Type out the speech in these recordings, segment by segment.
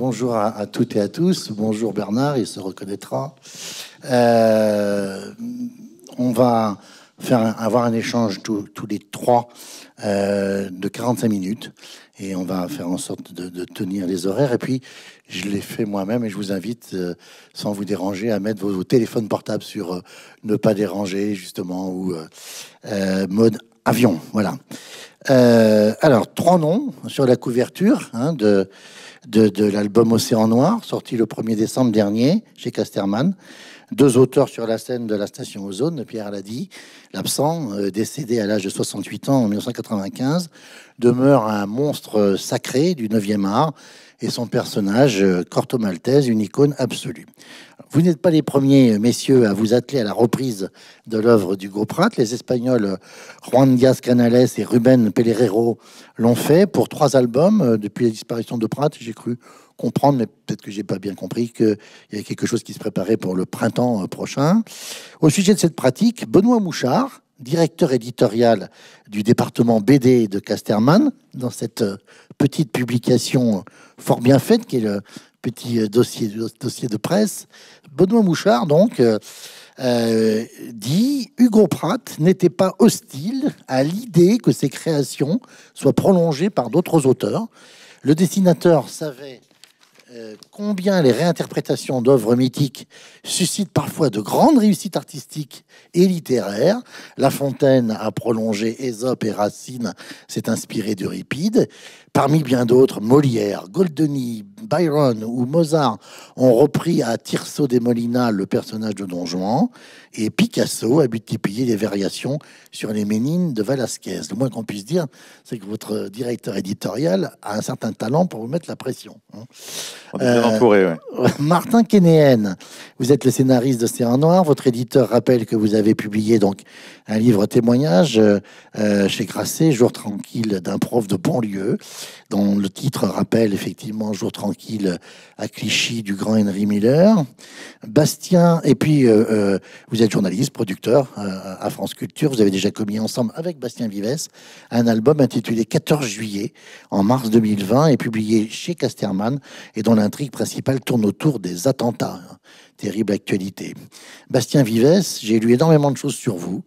bonjour à, toutes et à tous. Bonjour Bernard, il se reconnaîtra. Euh, on va faire avoir un échange tous les trois euh, de 45 minutes et on va faire en sorte de, tenir les horaires. Et puis, je l'ai fait moi-même et je vous invite, euh, sans vous déranger, à mettre vos, téléphones portables sur ne pas déranger, justement, ou mode avion. Voilà. alors, trois noms sur la couverture hein, de, de, l'album Océan Noir, sorti le 1er décembre dernier chez Casterman. Deux auteurs sur la scène de la station Ozone, Pierre Ladi, l'absent, euh, décédé à l'âge de 68 ans en 1995, demeure un monstre sacré du 9e art et son personnage, euh, Corto Maltese, une icône absolue. Vous n'êtes pas les premiers, euh, messieurs, à vous atteler à la reprise de l'œuvre d'Hugo Pratt. Les Espagnols euh, Juan Diaz Canales et Ruben Pelerero l'ont fait pour trois albums euh, depuis la disparition de Pratt. J'ai cru comprendre, mais peut-être que j'ai pas bien compris, qu'il y a quelque chose qui se préparait pour le printemps prochain. Au sujet de cette pratique, Benoît Mouchard, directeur éditorial du département BD de Casterman, dans cette petite publication fort bien faite qui est le petit euh, dossier, de presse. Benoît Mouchard, donc, euh, euh, dit Hugo Pratt n'était pas hostile à l'idée que ses créations soient prolongées par d'autres auteurs. Le dessinateur savait combien les réinterprétations d'œuvres mythiques suscitent parfois de grandes réussites artistiques et littéraires. La Fontaine a prolongé Ésope et Racine s'est inspiré d'Euripide. Parmi bien d'autres, Molière, Goldoni, Byron ou Mozart ont repris à Tirso de Molina le personnage de Don Juan et Picasso a multiplié les variations sur les Ménines de Velasquez. Le moins qu'on puisse dire, c'est que votre directeur éditorial a un certain talent pour vous mettre la pression. Hein. Euh, Martin Kénéen, vous êtes le scénariste de un Noir. Votre éditeur rappelle que vous avez publié donc un livre témoignage euh, euh, chez Grasset, Jour tranquille d'un prof de banlieue dont le titre rappelle effectivement Jour tranquille à Clichy du grand Henry Miller. Bastien, et puis euh, euh, vous êtes journaliste, producteur euh, à France Culture. Vous avez déjà commis ensemble avec Bastien Vives un album intitulé 14 juillet en mars 2020 et publié chez Casterman et dont l'intrigue principale tourne autour des attentats terrible actualité. Bastien Vives, j'ai lu énormément de choses sur vous.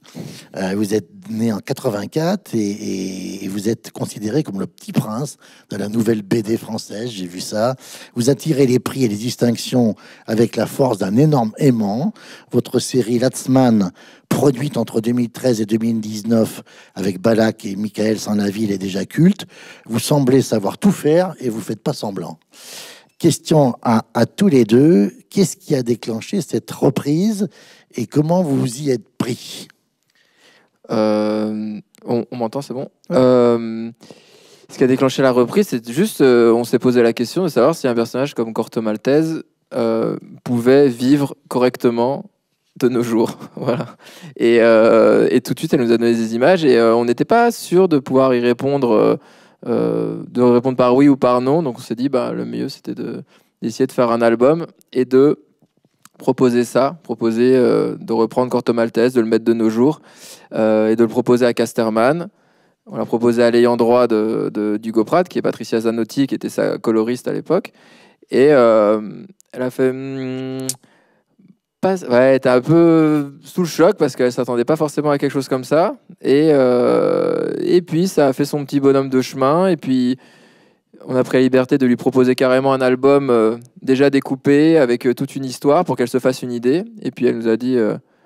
Euh, vous êtes né en 84 et, vous êtes considéré comme le petit prince de la nouvelle BD française. J'ai vu ça. Vous attirez les prix et les distinctions avec la force d'un énorme aimant. Votre série Latzman, produite entre 2013 et 2019 avec Balak et Michael Sanaville, est déjà culte. Vous semblez savoir tout faire et vous faites pas semblant question à, tous les deux. Qu'est-ce qui a déclenché cette reprise et comment vous vous y êtes pris euh, on, m'entend, c'est bon euh, Ce qui a déclenché la reprise, c'est juste, euh, on s'est posé la question de savoir si un personnage comme Corto Maltese pouvait vivre correctement de nos jours. voilà. Et, et, tout de suite, elle nous a donné des images et on n'était pas sûr de pouvoir y répondre euh, de répondre par oui ou par non. Donc on s'est dit, bah, le mieux c'était d'essayer de, faire un album et de proposer ça, proposer euh, de reprendre Corto Maltese, de le mettre de nos jours euh, et de le proposer à Casterman. On l'a proposé à l'ayant droit de, de d'Hugo Pratt, qui est Patricia Zanotti, qui était sa coloriste à l'époque. Et elle a fait. Hmm, elle était un peu sous le choc parce qu'elle s'attendait pas forcément à quelque chose comme ça. Et, euh, et puis, ça a fait son petit bonhomme de chemin. Et puis, on a pris la liberté de lui proposer carrément un album euh, déjà découpé avec euh, toute une histoire pour qu'elle se fasse une idée. Et puis, elle nous a dit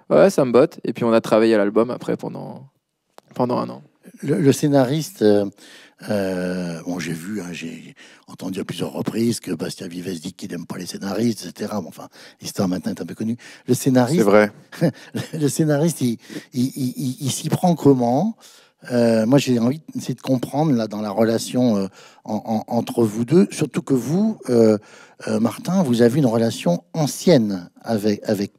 Ouais, ça me botte. Et puis, on a travaillé à l'album après pendant, pendant un an. le scénariste euh, bon, j'ai vu, hein, j'ai entendu à plusieurs reprises que Bastien Vives dit qu'il n'aime pas les scénaristes, etc. Bon, enfin, l'histoire maintenant est un peu connue. Le scénariste, vrai. le scénariste, il, il, il, s'y prend comment euh, Moi, j'ai envie de comprendre là dans la relation euh, entre vous deux, surtout que vous, Martin, vous avez une relation ancienne avec avec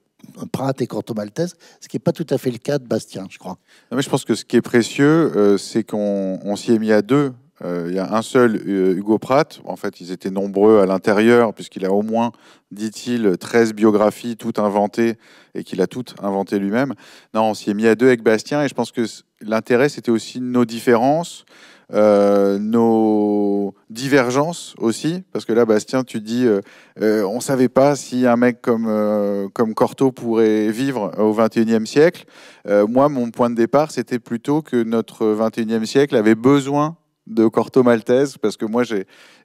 Pratt et Corto Maltese, ce qui n'est pas tout à fait le cas de Bastien, je crois. mais je pense que ce qui est précieux, euh, c'est qu'on s'y est mis à deux. Euh, il y a un seul, euh, Hugo Pratt. En fait, ils étaient nombreux à l'intérieur, puisqu'il a au moins, dit-il, 13 biographies, toutes inventées, et qu'il a toutes inventées lui-même. Non, on s'y est mis à deux avec Bastien, et je pense que l'intérêt, c'était aussi nos différences. Euh, nos divergences aussi, parce que là, Bastien, tu dis, euh, euh, on ne savait pas si un mec comme, comme Corto pourrait vivre au 21e siècle. moi, mon point de départ, c'était plutôt que notre 21e siècle avait besoin de Corto Maltese, parce que moi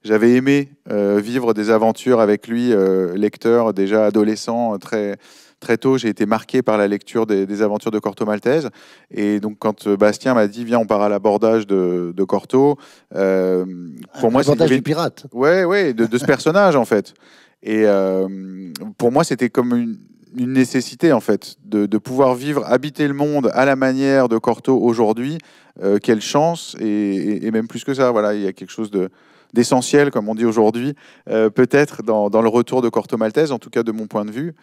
j'avais aimé vivre des aventures avec lui, lecteur déjà adolescent, très, très tôt, j'ai été marqué par la lecture des, aventures de Corto Maltese. Et donc, quand euh, Bastien m'a dit, viens, on part à l'abordage de, Corto, euh, pour moi, c'est. du pirate. Oui, ouais, de, ce personnage, en fait. Et euh, pour moi, c'était comme une, nécessité en fait de, pouvoir vivre, habiter le monde à la manière de Corto aujourd'hui. quelle chance et, et, même plus que ça. Voilà, il y a quelque chose de, d'essentiel, comme on dit aujourd'hui, euh, peut-être dans, le retour de Corto Maltese, en tout cas de mon point de vue.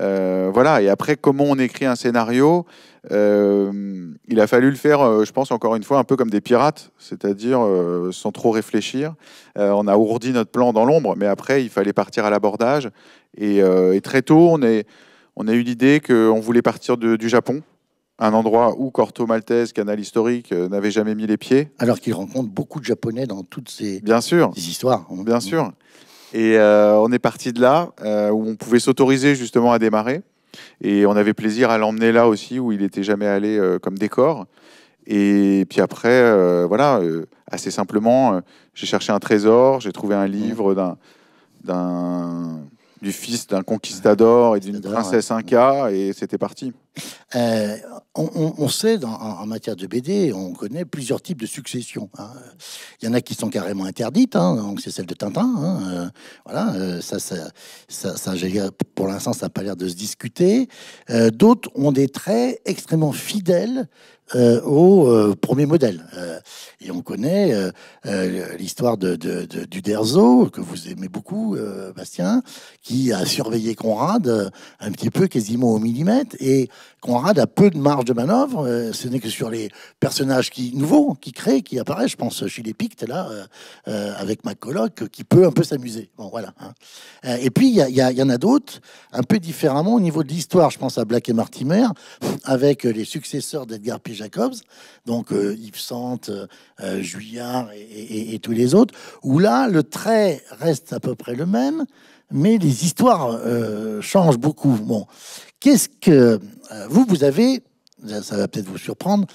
Euh, voilà. Et après, comment on écrit un scénario euh, Il a fallu le faire, je pense, encore une fois, un peu comme des pirates, c'est-à-dire sans trop réfléchir. on a ourdi notre plan dans l'ombre, mais après, il fallait partir à l'abordage. Et, très tôt, on, a eu l'idée qu'on voulait partir du Japon un endroit où Corto Maltese, canal historique, euh, n'avait jamais mis les pieds. Alors qu'il rencontre beaucoup de Japonais dans toutes ces, Bien sûr. histoires. Bien mmh. sûr. Et euh, on est parti de là, euh, où on pouvait s'autoriser justement à démarrer. Et on avait plaisir à l'emmener là aussi, où il n'était jamais allé comme décor. Et puis après, voilà, assez simplement, j'ai cherché un trésor, j'ai trouvé un livre d'un du fils d'un conquistador et d'une princesse inca, et c'était parti. Euh, on, sait, en, matière de BD, on connaît plusieurs types de successions. Hein. Il y en a qui sont carrément interdites, hein, donc c'est celle de Tintin. Hein, euh, voilà, euh, ça, ça, ça, ça pour l'instant, ça n'a pas l'air de se discuter. D'autres ont des traits extrêmement fidèles au premier modèle. et on connaît l'histoire de, que vous aimez beaucoup, Bastien, qui a surveillé Conrad un petit peu quasiment au millimètre. Et Conrad a peu de marge de manœuvre. Euh, ce n'est que sur les personnages qui nouveaux, qui créent, qui apparaissent. Je pense euh, chez les Pictes, là, euh, avec ma coloc, qui peut un peu s'amuser. Bon, voilà. Hein. Et puis, il y, en a d'autres, un peu différemment au niveau de l'histoire. Je pense à Black et Martimer avec les successeurs d'Edgar P. Jacobs, donc Yves Sante, Juillard et, tous les autres, où là, le trait reste à peu près le même mais les histoires changent beaucoup. Bon. Qu'est-ce que euh, vous, vous avez, ça va peut-être vous surprendre,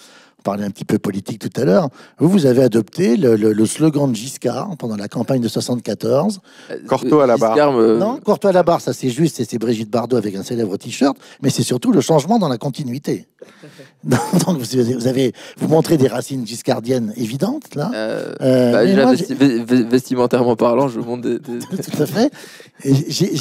un petit peu politique tout à l'heure, vous, avez adopté le, slogan de Giscard pendant la campagne de 74. Euh, Corto à la barre. Euh, non, Corto à la barre, ça c'est juste, c'est Brigitte Bardot avec un célèbre t-shirt, mais c'est surtout le changement dans la continuité. vous avez, vous montrez des racines giscardiennes évidentes là. Euh, bah, vestimentairement parlant, je montre des, tout à fait. J'ai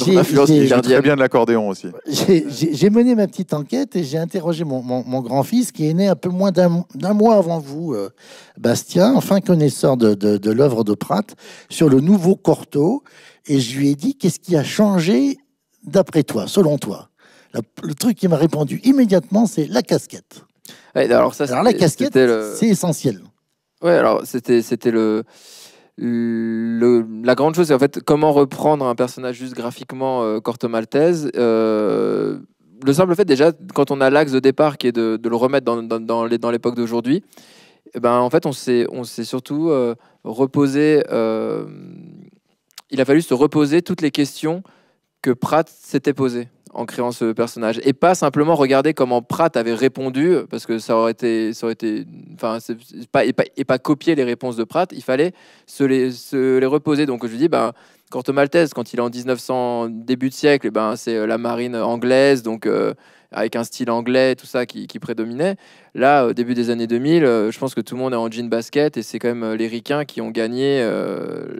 bien de l'accordéon aussi. J'ai mené ma petite enquête et j'ai interrogé mon, mon grand-fils qui est né un peu moins d'un d'un mois avant vous, euh, Bastien, enfin connaisseur de, l'œuvre de Pratt, sur le nouveau Corto, et je lui ai dit qu'est-ce qui a changé d'après toi, selon toi. le truc qui m'a répondu immédiatement, c'est la casquette. alors, ça, la casquette, c'est essentiel. Oui, alors c'était c'était le la grande chose, en fait comment reprendre un personnage juste graphiquement euh, Corto Maltese euh, le simple fait déjà, quand on a l'axe de départ qui est de, le remettre dans, dans l'époque d'aujourd'hui, eh ben, en fait, on s'est surtout euh, reposé. Euh, il a fallu se reposer toutes les questions que Pratt s'était posées en créant ce personnage et pas simplement regarder comment Pratt avait répondu parce que ça aurait été ça aurait été enfin pas et, pas copier les réponses de Pratt il fallait se les, se les reposer donc je dis ben maltaise quand il est en 1900, début de siècle, eh ben, c'est euh, la marine anglaise, donc euh, avec un style anglais, tout ça qui, prédominait. Là, au début des années 2000, euh, je pense que tout le monde est en jean basket et c'est quand même les Ricains qui ont gagné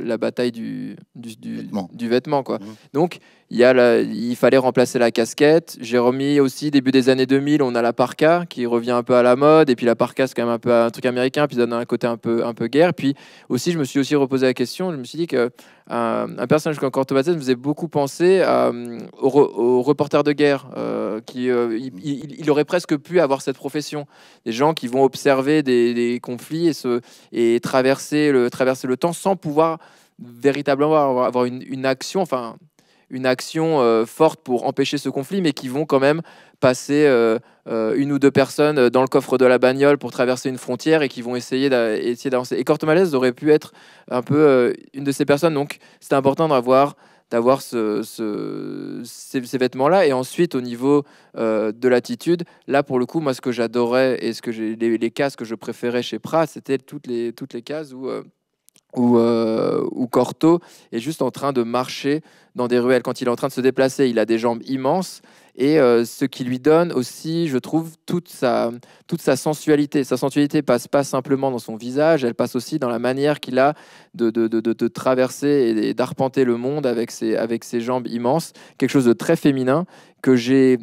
la bataille du, du, vêtement. quoi. Mmh. Donc, il, fallait remplacer la casquette. J'ai remis aussi, début des années 2000, on a la parka qui revient un peu à la mode. Et puis la parka, c'est quand même un peu un truc américain, puis ça donne un côté un peu, un peu guerre. Puis aussi, je me suis aussi reposé la question. Je me suis dit que euh, un, personnage comme Maltese me faisait beaucoup penser euh, aux au, reporter de guerre. Euh, qui, il, aurait presque pu avoir cette profession. Des gens qui vont observer des, conflits et, se, et traverser, le, traverser le temps sans pouvoir véritablement avoir, une, une action. Enfin, une action euh, forte pour empêcher ce conflit, mais qui vont quand même passer euh, euh, une ou deux personnes dans le coffre de la bagnole pour traverser une frontière et qui vont essayer d'avancer. Et Malaise aurait pu être un peu une de ces personnes, donc c'est important d'avoir d'avoir ce, ces, vêtements-là. Et ensuite, au niveau de l'attitude, là, pour le coup, moi, ce que j'adorais et ce que les, les cases que je préférais chez pras c'était toutes les, toutes les cases où... Euh, ou, Corto est juste en train de marcher dans des ruelles. Quand il est en train de se déplacer, il a des jambes immenses et euh, ce qui lui donne aussi, je trouve, toute sa, toute sa sensualité. Sa sensualité passe pas simplement dans son visage, elle passe aussi dans la manière qu'il a de, de, traverser et d'arpenter le monde avec ses, avec ses jambes immenses. Quelque chose de très féminin que j'ai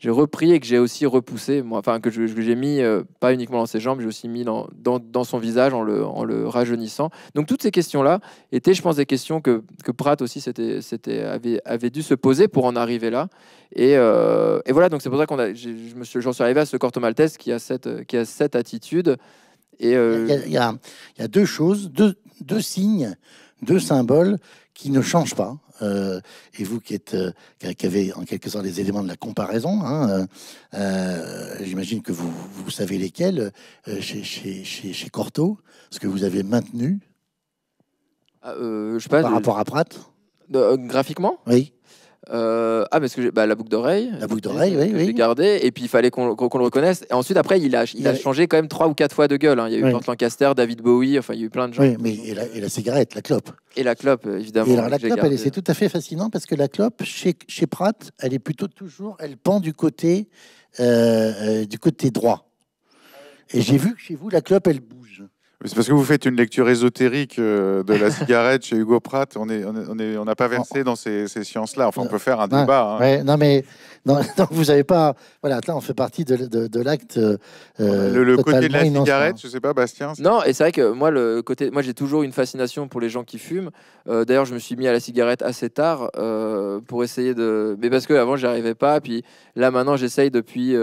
j'ai repris et que j'ai aussi repoussé, moi, enfin que j'ai mis euh, pas uniquement dans ses jambes, j'ai aussi mis dans, dans, son visage en le, en le rajeunissant. Donc toutes ces questions-là étaient, je pense, des questions que, que Pratt aussi c'était, c'était, avait, avait dû se poser pour en arriver là. Et, euh, et voilà, donc c'est pour ça qu'on a, suis, j'en suis arrivé à ce Corto Maltese qui a cette, qui a cette attitude. Et euh, il, y a, il, y a, il, y a, deux choses, deux, deux signes deux symboles qui ne changent pas. Euh, et vous qui, êtes, euh, qui avez en quelque sorte les éléments de la comparaison, hein, euh, j'imagine que vous, savez lesquels chez, chez, Cortot, ce que vous avez maintenu ah, je pas, par rapport à Pratt. graphiquement Oui. Euh, ah, parce que bah, la boucle d'oreille. La boucle d'oreille, oui, oui. J'ai gardé, et puis il fallait qu'on le reconnaisse. Et ensuite, après, il a, il, a, changé quand même trois ou quatre fois de gueule. Hein. Il y a eu oui. Port Lancaster, David Bowie, enfin, il y a eu plein de gens. Oui, mais et la, cigarette, la clope. Et la clope, euh, évidemment. Et alors, la clope, c'est tout à fait fascinant parce que la clope, chez, chez Pratt, elle est plutôt toujours, elle pend du côté, euh, du côté droit. Et j'ai mhm. vu que chez vous, la clope, elle bouge. C'est parce que vous faites une lecture ésotérique euh, de la cigarette chez Hugo Pratt. On n'a est, on pas versé dans ces, sciences-là. Enfin, on peut faire un débat. Hein. non, mais non, vous n'avez pas. Voilà, là, on fait partie de, l'acte. Euh, euh, le, côté de la cigarette, je ne sais pas, Bastien. Non, et c'est vrai que moi, le côté, moi, j'ai toujours une fascination pour les gens qui fument. D'ailleurs, je me suis mis à la cigarette assez tard pour essayer de. Mais parce que avant, j'arrivais pas. Puis là, maintenant, j'essaye depuis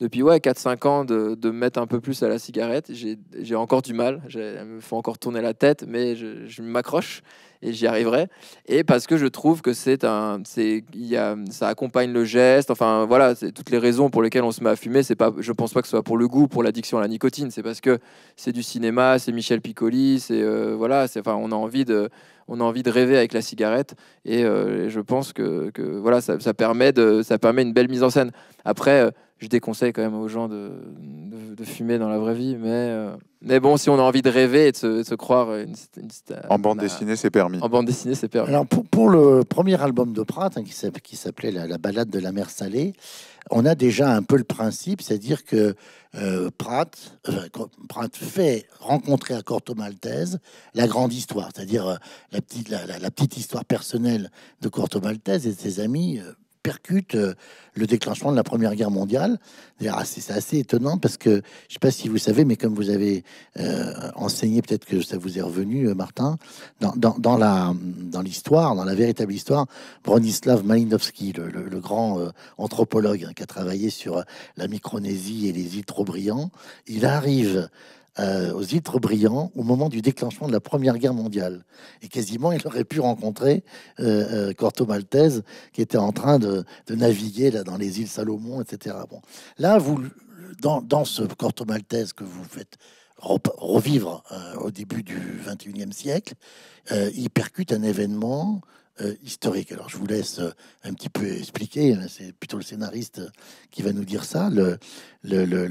depuis ouais, 4-5 ans de, me mettre un peu plus à la cigarette. J'ai encore du mal, il me faut encore tourner la tête, mais je, m'accroche et j'y arriverai. Et parce que je trouve que c'est un, ça accompagne le geste. Enfin voilà, c'est toutes les raisons pour lesquelles on se met à fumer. C'est pas, je pense pas que ce soit pour le goût, pour l'addiction à la nicotine. C'est parce que c'est du cinéma, c'est Michel Piccoli, c'est euh, voilà, c'est enfin on a envie de, on a envie de rêver avec la cigarette. Et euh, je pense que, voilà, ça, permet de, ça permet une belle mise en scène. Après euh, je déconseille quand même aux gens de, de, fumer dans la vraie vie. Mais, euh, mais bon, si on a envie de rêver et de se, croire une, En bande dessinée, c'est permis. En bande dessinée, c'est permis. Alors, pour, pour, le premier album de Pratt, hein, qui s'appelait la, balade de la mer salée, on a déjà un peu le principe, c'est-à-dire que euh, Pratt, fait rencontrer à Corto Maltese la grande histoire, c'est-à-dire euh, la, petite, la, la, petite histoire personnelle de Corto Maltese et de ses amis percute euh, le déclenchement de la Première Guerre mondiale. Ah, c'est assez étonnant parce que, je ne sais pas si vous savez, mais comme vous avez euh, enseigné, peut-être que ça vous est revenu, euh, Martin, dans, la, dans l'histoire, dans la véritable histoire, Bronislav Malinowski, le, grand anthropologue hein, qui a travaillé sur la Micronésie et les îles trop il arrive euh, aux Îles brillants au moment du déclenchement de la Première Guerre mondiale. Et quasiment, il aurait pu rencontrer euh, euh, Corto Maltese, qui était en train de, naviguer là, dans les îles Salomon, etc. Bon. Là, vous, dans, ce Corto Maltese que vous faites revivre au début du XXIe siècle, il percute un événement euh, historique. Alors je vous laisse euh, un petit peu expliquer, c'est plutôt le scénariste euh, qui va nous dire ça, le, le,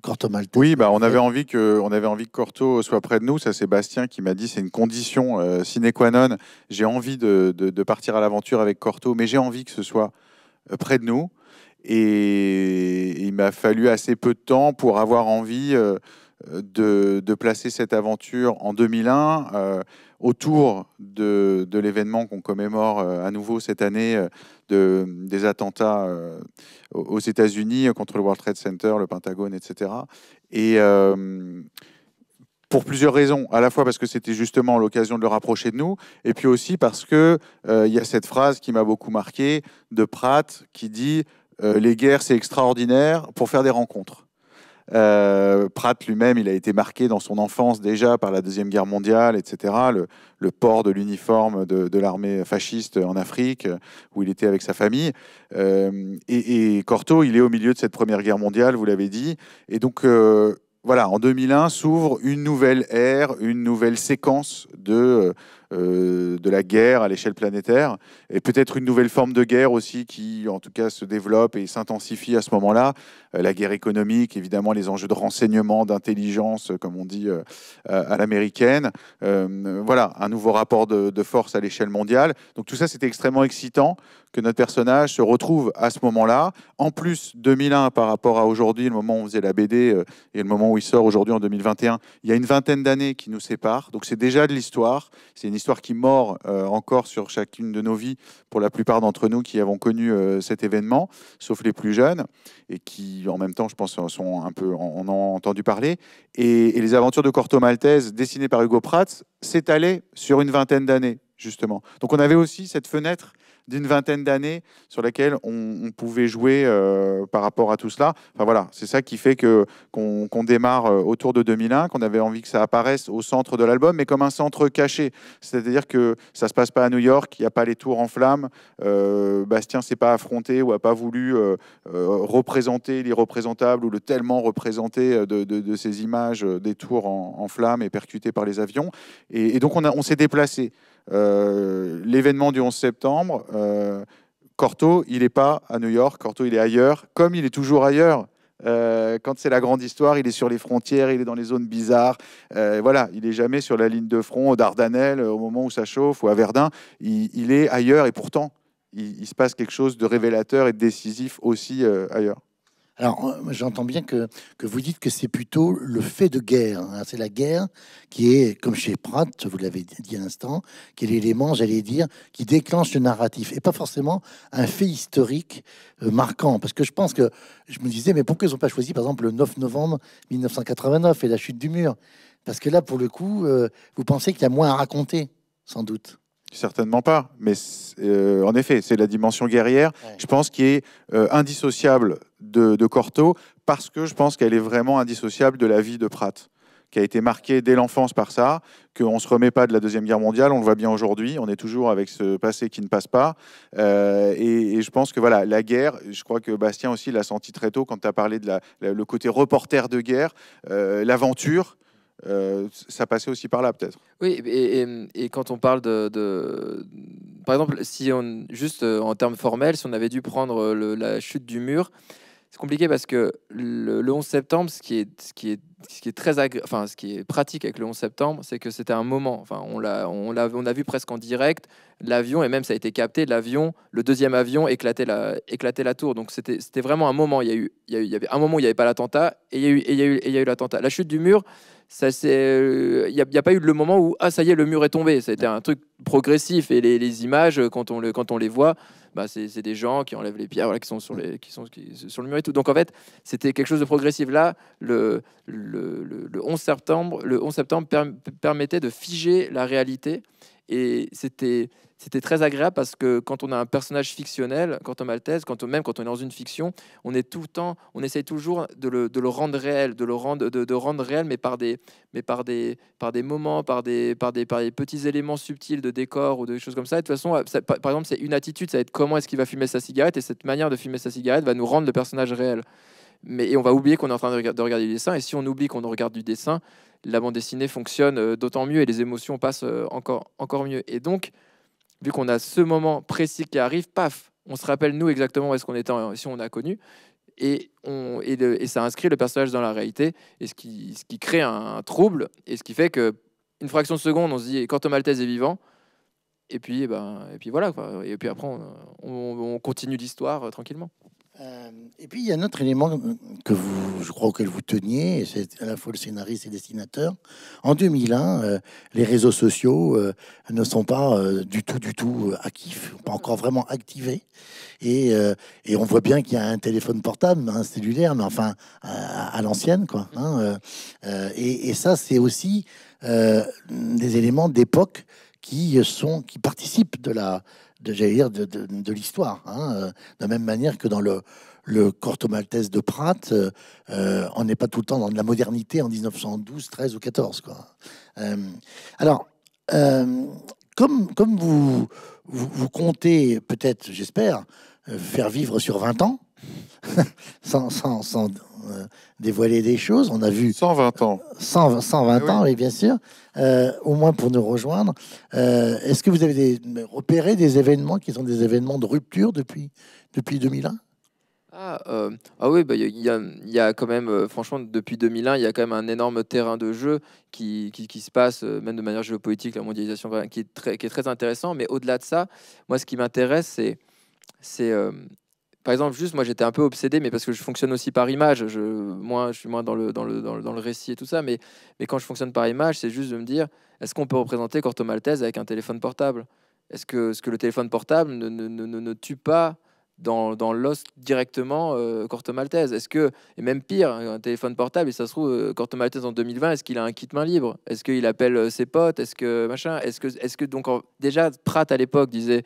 Corto Malte. Oui, bah, on, avait envie que, on avait envie que Corto soit près de nous, ça c'est Bastien qui m'a dit c'est une condition sine qua non, j'ai envie de, partir à l'aventure avec Corto, mais j'ai envie que ce soit près de nous. Et il m'a fallu assez peu de temps pour avoir envie de, placer cette aventure en 2001 euh, autour de, l'événement qu'on commémore euh, à nouveau cette année euh, de, des attentats aux États-Unis contre le World Trade Center, le Pentagone, etc. Et pour plusieurs raisons, à la fois parce que c'était justement l'occasion de le rapprocher de nous, et puis aussi parce que il y a cette phrase qui m'a beaucoup marqué de Pratt qui dit les guerres c'est extraordinaire pour faire des rencontres. Euh, Pratt lui-même, il a été marqué dans son enfance déjà par la Deuxième Guerre mondiale, etc. Le, port de l'uniforme de, l'armée fasciste en Afrique, euh, où il était avec sa famille. Euh, et, Corto, il est au milieu de cette Première Guerre mondiale, vous l'avez dit. Et donc, voilà, en 2001 s'ouvre une nouvelle ère, une nouvelle séquence de euh, de la guerre à l'échelle planétaire, et peut-être une nouvelle forme de guerre aussi qui, en tout cas, se développe et s'intensifie à ce moment-là. Euh, la guerre économique, évidemment, les enjeux de renseignement, d'intelligence, comme on dit euh, à, l'américaine. voilà, un nouveau rapport de, force à l'échelle mondiale. Donc tout ça, c'était extrêmement excitant que notre personnage se retrouve à ce moment-là. En plus, 2001 par rapport à aujourd'hui, le moment où on faisait la BD et le moment où il sort aujourd'hui en 2021, il y a une vingtaine d'années qui nous séparent. Donc c'est déjà de l'histoire, c'est histoire qui mord euh, encore sur chacune de nos vies pour la plupart d'entre nous qui avons connu euh, cet événement, sauf les plus jeunes, et qui en même temps, je pense, sont un peu, on en a entendu parler. Et, les aventures de Corto Maltese, dessinées par Hugo Pratt, s'étalaient sur une vingtaine d'années, justement. Donc on avait aussi cette fenêtre d'une vingtaine d'années sur laquelle on, pouvait jouer euh, par rapport à tout cela. Enfin voilà, c'est ça qui fait que qu'on démarre euh, autour de 2001, qu'on avait envie que ça apparaisse au centre de l'album, mais comme un centre caché. C'est-à-dire que ça se passe pas à New York, il n'y a pas les tours en flammes, euh, Bastien s'est pas affronté ou a pas voulu représenter euh, représenter l'irreprésentable ou le tellement représenté de, ces images des tours en, en, flammes et percutées par les avions. Et, donc on, a, on s'est déplacé. l'événement du 11 septembre euh, Corto, il n'est pas à New York, Corto, il est ailleurs, comme il est toujours ailleurs. Euh, quand c'est la grande histoire, il est sur les frontières, il est dans les zones bizarres. Euh, voilà, il est jamais sur la ligne de front au Dardanelles au moment où ça chauffe ou à Verdun. Il, est ailleurs et pourtant, il, se passe quelque chose de révélateur et de décisif aussi ailleurs. Alors, euh, j'entends bien que, vous dites que c'est plutôt le fait de guerre. C'est la guerre qui est, comme chez Pratt, vous l'avez dit à l'instant, qui est l'élément, j'allais dire, qui déclenche le narratif. Et pas forcément un fait historique euh, marquant. Parce que je pense que, je me disais, mais pourquoi ils n'ont pas choisi, par exemple, le 9 novembre 1989 et la chute du mur Parce que là, pour le coup, euh, vous pensez qu'il y a moins à raconter, sans doute. Certainement pas, mais euh, en effet, c'est la dimension guerrière, je pense, qui est euh, indissociable de, de, Corto, parce que je pense qu'elle est vraiment indissociable de la vie de Pratt, qui a été marquée dès l'enfance par ça, qu'on ne se remet pas de la Deuxième Guerre mondiale, on le voit bien aujourd'hui, on est toujours avec ce passé qui ne passe pas, euh, et, je pense que voilà, la guerre, je crois que Bastien aussi l'a senti très tôt quand tu as parlé de le côté reporter de guerre, l'aventure. Euh, ça passait aussi par là, peut-être. Oui, et, quand on parle de, Par exemple, si on, juste euh, en termes formels, si on avait dû prendre euh, la chute du mur, c'est compliqué parce que le, le 11 septembre, ce qui est, ce qui est ce qui est très enfin, ce qui est pratique avec le 11 septembre, c'est que c'était un moment. Enfin, on l'a, on l'a, on a vu presque en direct l'avion et même ça a été capté. L'avion, le deuxième avion éclatait la, éclatait la tour. Donc c'était, c'était vraiment un moment. Il y a eu, il y, a il y avait un moment où il n'y avait pas l'attentat et il y a eu, et il y a eu, il y a eu l'attentat. La chute du mur, ça c'est, euh, il n'y a, pas eu le moment où ah ça y est le mur est tombé. C'était un truc progressif et les, images quand on le, quand on les voit. Bah, c'est, des gens qui enlèvent les pierres, voilà, qui sont sur les, qui sont qui, sur le mur et tout. Donc en fait, c'était quelque chose de progressif. Là, le le, 11 septembre, le 11 septembre permettait de figer la réalité. Et c'était, très agréable parce que quand on a un personnage fictionnel, quand on maltaise, quand même quand on est dans une fiction, on est tout le temps, on essaye toujours de le, rendre réel, de de, rendre réel, mais par des, mais par des, moments, par des, par des, petits éléments subtils de décor ou de choses comme ça. de toute façon, par, exemple, c'est une attitude, ça va être comment est-ce qu'il va fumer sa cigarette, et cette manière de fumer sa cigarette va nous rendre le personnage réel mais et on va oublier qu'on est en train de, regarder du dessin. Et si on oublie qu'on regarde du dessin, la bande dessinée fonctionne euh, d'autant mieux et les émotions passent euh, encore, encore mieux. Et donc, vu qu'on a ce moment précis qui arrive, paf, on se rappelle nous exactement où est-ce qu'on était, si on a connu, et, on, ça inscrit le personnage dans la réalité, et ce qui, ce qui crée un, trouble, et ce qui fait que une fraction de seconde, on se dit, quand Maltese est vivant, et puis, eh ben, et puis voilà, et puis après, on, continue l'histoire euh, tranquillement. Euh, et puis il y a un autre élément que je crois auquel vous teniez, c'est à la fois le scénariste et le dessinateur. En 2001, euh, les réseaux sociaux euh, ne sont pas du tout, du tout actifs, pas encore vraiment activés. Et, on voit bien qu'il y a un téléphone portable, un cellulaire, mais enfin à, l'ancienne, quoi. Hein, et, et, ça, c'est aussi des éléments d'époque qui sont, qui participent de la de, dire, de, de, l'histoire. Hein. Euh, de la même manière que dans le, le Corto Maltese de Pratt, euh, euh, on n'est pas tout le temps dans de la modernité en 1912, 13 ou 14. Quoi. alors, comme, comme vous, vous, vous comptez peut-être, j'espère, faire vivre sur 20 ans, sans, sans, sans euh, dévoiler des choses. On a vu 120 ans. 120 euh, eh ans, oui, bien sûr. Euh, au moins pour nous rejoindre. Est-ce que vous avez repéré des événements qui sont des événements de rupture depuis, depuis 2001 ah, ah, oui, bah, il y, y, a quand même, franchement, depuis 2001, il y a quand même un énorme terrain de jeu qui, qui, se passe, même de manière géopolitique, la mondialisation, qui est très, qui est très intéressant. Mais au-delà de ça, moi, ce qui m'intéresse, c'est par exemple, juste moi j'étais un peu obsédé, mais parce que je fonctionne aussi par image. Je, moi, je suis moins dans le, récit et tout ça, mais, quand je fonctionne par image, c'est juste de me dire est-ce qu'on peut représenter Corto Maltese avec un téléphone portable Est-ce que, le téléphone portable ne, tue pas dans, l'os directement euh, Corto Maltese Est-ce que, et même pire, un téléphone portable, et ça se trouve, euh, Corto Maltese en 2020, est-ce qu'il a un kit main libre Est-ce qu'il appelle euh, ses potes Est-ce que machin Est-ce que, donc déjà Pratt à l'époque disait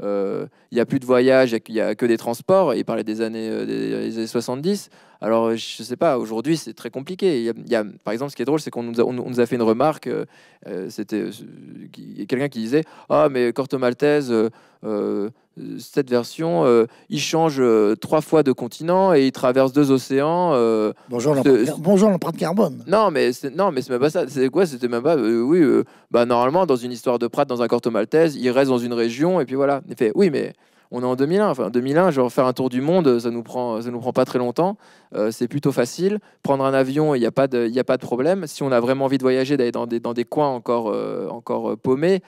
euh, il n'y a plus de voyages, il n'y a, que des transports. Il parlait des années, euh, des années 70. Alors, euh, je ne sais pas, aujourd'hui, c'est très compliqué. y, a, par exemple, ce qui est drôle, c'est qu'on nous, a fait une remarque. C'était quelqu'un qui disait Ah, mais Corto Maltese, euh, cette version, euh, il change euh, trois fois de continent et il traverse deux océans. bonjour bonjour, l'empreinte, carbone. Non, mais c'est, non, mais même pas ça. C'est quoi C'était même pas. oui, bah normalement, dans une histoire de Pratt, dans un corto maltaise il reste dans une région et puis voilà. fait oui, mais on est en 2001. Enfin, 2001, faire un tour du monde, ça nous prend, ça nous prend pas très longtemps. c'est plutôt facile. Prendre un avion, il n'y a pas de, a pas de problème. Si on a vraiment envie de voyager, d'aller dans des, dans des coins encore, encore paumés,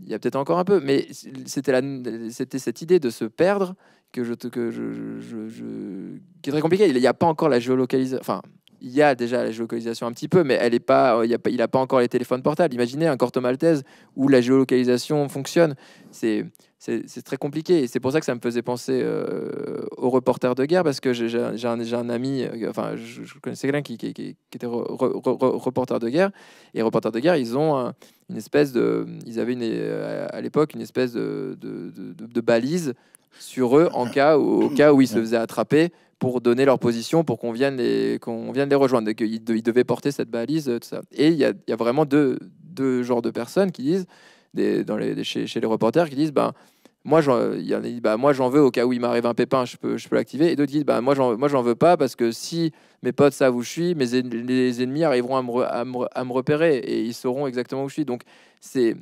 il y a peut-être encore un peu, mais c'était cette idée de se perdre que je, que je, qui est très compliquée. Il n'y a pas encore la géolocalisation. Enfin, il y a déjà la géolocalisation un petit peu, mais elle pas, il n'a pas, a pas encore les téléphones portables. Imaginez un Corto Maltese où la géolocalisation fonctionne. C'est c'est très compliqué. Et c'est pour ça que ça me faisait penser euh, aux reporters de guerre, parce que j'ai un, un, ami, euh, enfin, je, connaissais quelqu'un qui, qui, était reporter de guerre. Et reporter de guerre, ils ont une espèce de. Ils avaient une, euh, à l'époque une espèce de, balise sur eux en cas, au, cas où ils se faisaient attraper pour donner leur position, pour qu'on vienne, les, vienne les rejoindre. Ils, ils devaient porter cette balise, tout ça. Et il y, y a, vraiment deux, deux genres de personnes qui disent dans les, chez, chez, les reporters qui disent ben, moi, il en bah, moi j'en veux au cas où il m'arrive un pépin, je peux, je peux l'activer. Et d'autres disent ben, moi, j'en veux pas parce que si mes potes savent où je suis, mes les ennemis arriveront à me, à, me, repérer et ils sauront exactement où je suis. Donc, c'est,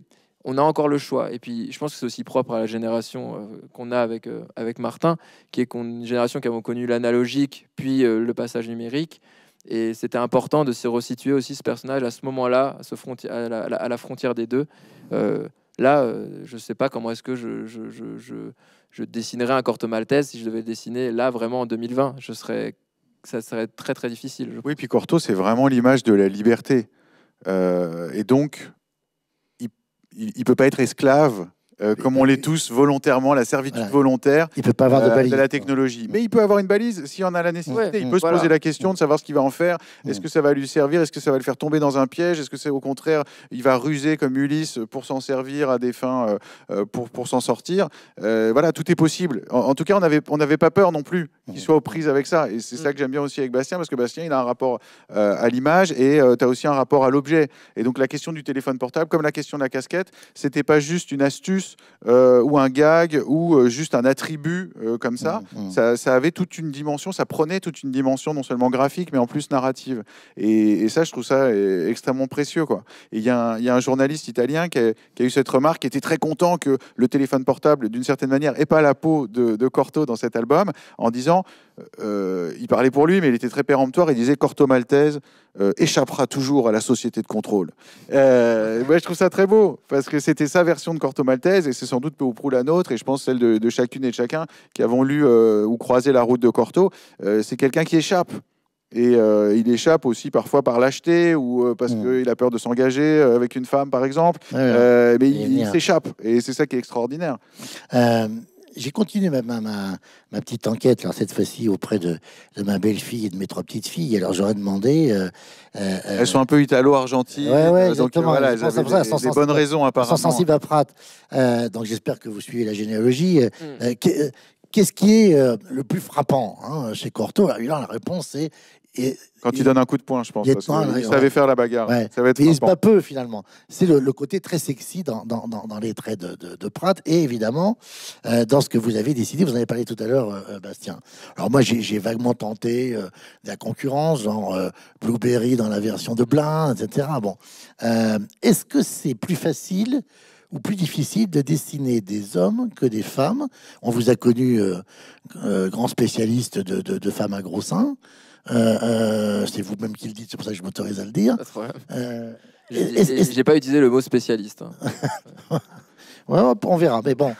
on a encore le choix. Et puis, je pense que c'est aussi propre à la génération euh, qu'on a avec, euh, avec Martin, qui est une génération qui a connu l'analogique, puis euh, le passage numérique. Et c'était important de se resituer aussi ce personnage à ce moment-là, à, à, la, à, la frontière des deux. Euh, là, euh, je ne sais pas comment est-ce que je, je, je, je, dessinerais un Corto Maltese si je devais le dessiner là vraiment en 2020. Je serais, ça serait très très difficile. Oui, puis Corto, c'est vraiment l'image de la liberté. Euh, et donc, il ne peut pas être esclave euh, comme on l'est tous volontairement, la servitude volontaire il peut pas avoir euh, de, balise, la technologie. Mais il peut avoir une balise s'il en a la nécessité. Il mm, peut se poser la question de savoir ce qu'il va en faire. Mm. Est-ce que ça va lui servir Est-ce que ça va le faire tomber dans un piège Est-ce que c'est au contraire, il va ruser comme Ulysse pour s'en servir à des fins, euh, pour, pour s'en sortir Voilà, tout est possible. En, tout cas, on n'avait on avait pas peur non plus qu'il mm. soit aux prises avec ça. Et c'est ça que j'aime bien aussi avec Bastien, parce que Bastien, il a un rapport à l'image et tu as aussi un rapport à l'objet. Et donc la question du téléphone portable, comme la question de la casquette, c'était pas juste une astuce euh, ou un gag ou euh, juste un attribut euh, comme mm, mm. ça, ça, avait toute une dimension, ça prenait toute une dimension non seulement graphique mais en plus narrative. Et, ça, je trouve ça extrêmement précieux. Quoi. Et il y, a un journaliste italien qui a, eu cette remarque, qui était très content que le téléphone portable, d'une certaine manière, n'ait pas la peau de Corto dans cet album, en disant euh, il parlait pour lui, mais il était très péremptoire. Il disait Corto Maltese euh, échappera toujours à la société de contrôle. Euh, moi, je trouve ça très beau parce que c'était sa version de Corto Maltese et c'est sans doute peu ou prou la nôtre et je pense celle de, chacune et de chacun qui avons lu ou croisé la route de Corto. c'est quelqu'un qui échappe. Et il échappe aussi parfois par lâcheté ou parce mm. qu'il a peur de s'engager avec une femme, par exemple. mais il, il s'échappe. Et c'est ça qui est extraordinaire j'ai continué ma, ma, petite enquête, alors cette fois-ci auprès de, ma belle-fille et de mes trois petites filles. Alors j'aurais demandé. Euh, euh, elles sont un peu italo-argentines. Oui, ouais, euh, donc voilà, elles ont des, bonnes raisons apparemment. Elles sont à Pratt. donc j'espère que vous suivez la généalogie. Hmm. Qu'est-ce qui est le plus frappant hein, chez Corto Alors là, la réponse c'est quand il, donne un coup de poing, je pense. Parce il savait faire la bagarre. Il Ça va pas peu finalement. C'est le, côté très sexy dans, dans, les traits de, de, Pratt et évidemment euh, dans ce que vous avez décidé. Vous en avez parlé tout à l'heure, euh, euh, Bastien. Alors moi, j'ai vaguement tenté de la concurrence, genre Blueberry dans la version de Blin, etc. Bon, est-ce que c'est plus facile ou plus difficile de dessiner des hommes que des femmes On vous a connu grand spécialiste de, de femmes à gros seins. Euh, euh, c'est vous-même qui le dites, c'est pour ça que je m'autorise à le dire. Euh, j'ai pas utilisé le mot spécialiste. Hein. on verra, mais bon.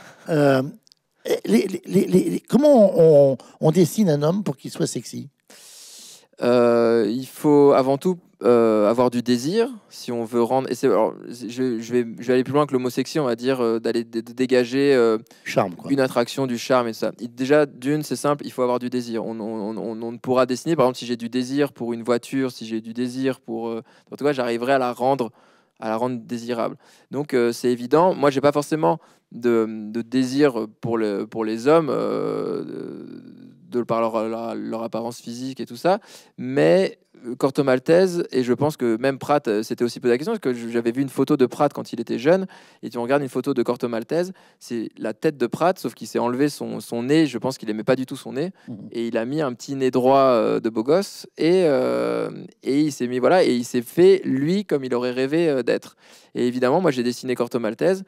comment on, dessine un homme pour qu'il soit sexy Il faut avant tout euh, avoir du désir, si on veut rendre. Et alors, je, vais, je vais aller plus loin que l'homosexuel on va dire, euh, d'aller de dégager euh, charme, une attraction, du charme et ça. déjà, d'une, c'est simple, il faut avoir du désir. On, on, on, pourra dessiner, par exemple, si j'ai du désir pour une voiture, si j'ai du désir pour. en tout cas, j'arriverai à la rendre à la rendre désirable. Donc c'est évident, moi j'ai pas forcément de, de, désir pour, le, pour les hommes de par euh, leur, apparence physique et tout ça. Mais Corto euh, Maltese, et je pense que même Pratt, c'était euh, aussi peu la question, parce que j'avais vu une photo de Pratt quand il était jeune, et tu regardes une photo de Corto Maltese, c'est la tête de Pratt, sauf qu'il s'est enlevé son, nez, je pense qu'il aimait pas du tout son nez, mmh. et il a mis un petit nez droit de beau gosse, et, et il s'est mis, voilà, et il s'est fait lui comme il aurait rêvé d'être. Et évidemment, moi j'ai dessiné Corto Maltese,